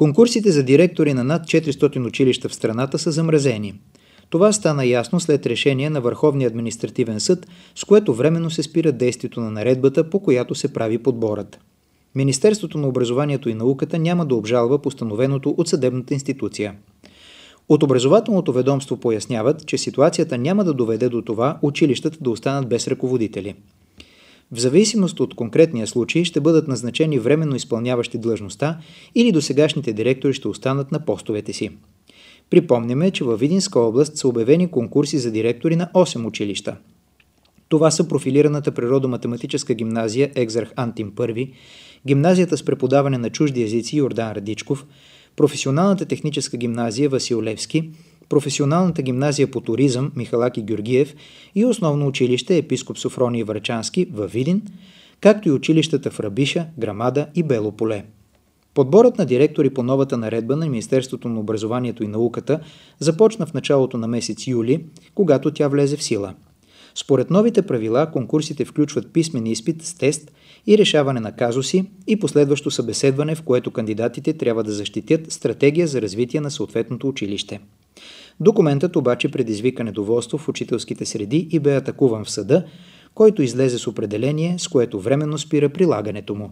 Конкурсите за директори на над 400 училища в страната са замразени. Това стана ясно след решение на Върховния административен съд, с което временно се спира действието на наредбата, по която се прави подборът. Министерството на образованието и науката няма да обжалва постановеното от съдебната институция. От образователното ведомство поясняват, че ситуацията няма да доведе до това училищата да останат без ръководители. В зависимост от конкретния случай ще бъдат назначени временно изпълняващи длъжността или досегашните директори ще останат на постовете си. Припомняме, че във Видинска област са обявени конкурси за директори на 8 училища. Това са профилираната природо-математическа гимназия Екзарх Антим I, гимназията с преподаване на чужди езици Йордан Радичков, професионалната техническа гимназия Васил Левски – професионалната гимназия по туризъм Михалаки Георгиев и основно училище Епископ Софроний Врачански във Видин, както и училищата в Рабиша, Грамада и Бело поле. Подборът на директори по новата наредба на Министерството на образованието и науката започна в началото на месец юли, когато тя влезе в сила. Според новите правила, конкурсите включват писмен изпит с тест и решаване на казуси и последващо събеседване, в което кандидатите трябва да защитят стратегия за развитие на съответното училище. Документът обаче предизвика недоволство в учителските среди и бе атакуван в съда, който излезе с определение, с което временно спира прилагането му.